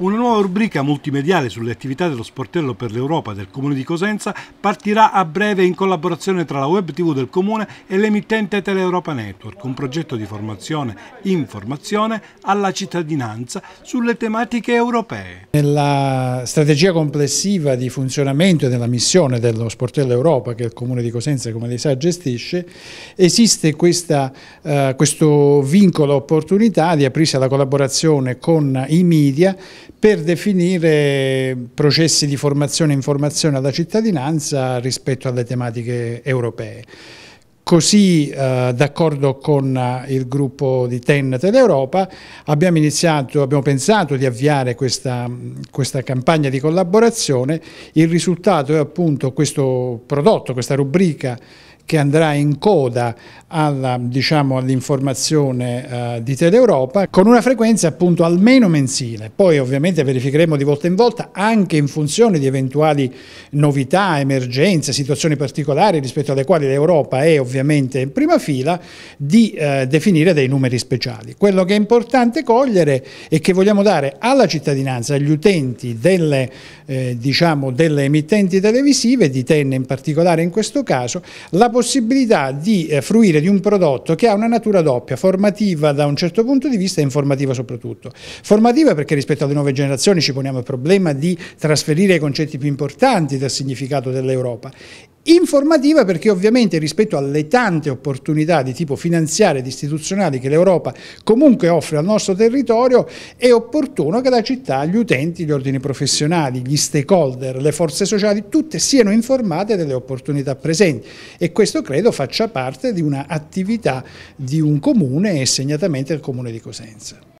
Una nuova rubrica multimediale sulle attività dello sportello per l'Europa del Comune di Cosenza partirà a breve in collaborazione tra la web tv del Comune e l'emittente Teleeuropa Network, un progetto di formazione e informazione alla cittadinanza sulle tematiche europee. Nella strategia complessiva di funzionamento e della missione dello sportello Europa che il Comune di Cosenza, come lei sa, gestisce, esiste questa, eh, questo vincolo opportunità di aprirsi alla collaborazione con i media per definire processi di formazione e informazione alla cittadinanza rispetto alle tematiche europee. Così, eh, d'accordo con eh, il gruppo di Tennet ed abbiamo, abbiamo pensato di avviare questa, questa, campagna di collaborazione. Il risultato è appunto questo prodotto, questa rubrica che andrà in coda diciamo, all'informazione diciamo, all eh, di Teleuropa con una frequenza appunto almeno mensile. Poi ovviamente verificheremo di volta in volta anche in funzione di eventuali novità, emergenze, situazioni particolari rispetto alle quali l'Europa è ovviamente ovviamente in prima fila, di eh, definire dei numeri speciali. Quello che è importante cogliere è che vogliamo dare alla cittadinanza, agli utenti delle, eh, diciamo, delle emittenti televisive, di Tenne in particolare in questo caso, la possibilità di eh, fruire di un prodotto che ha una natura doppia, formativa da un certo punto di vista e informativa soprattutto. Formativa perché rispetto alle nuove generazioni ci poniamo il problema di trasferire i concetti più importanti del significato dell'Europa Informativa perché ovviamente rispetto alle tante opportunità di tipo finanziario ed istituzionale che l'Europa comunque offre al nostro territorio è opportuno che la città, gli utenti, gli ordini professionali, gli stakeholder, le forze sociali, tutte siano informate delle opportunità presenti e questo credo faccia parte di un'attività di un comune e segnatamente del comune di Cosenza.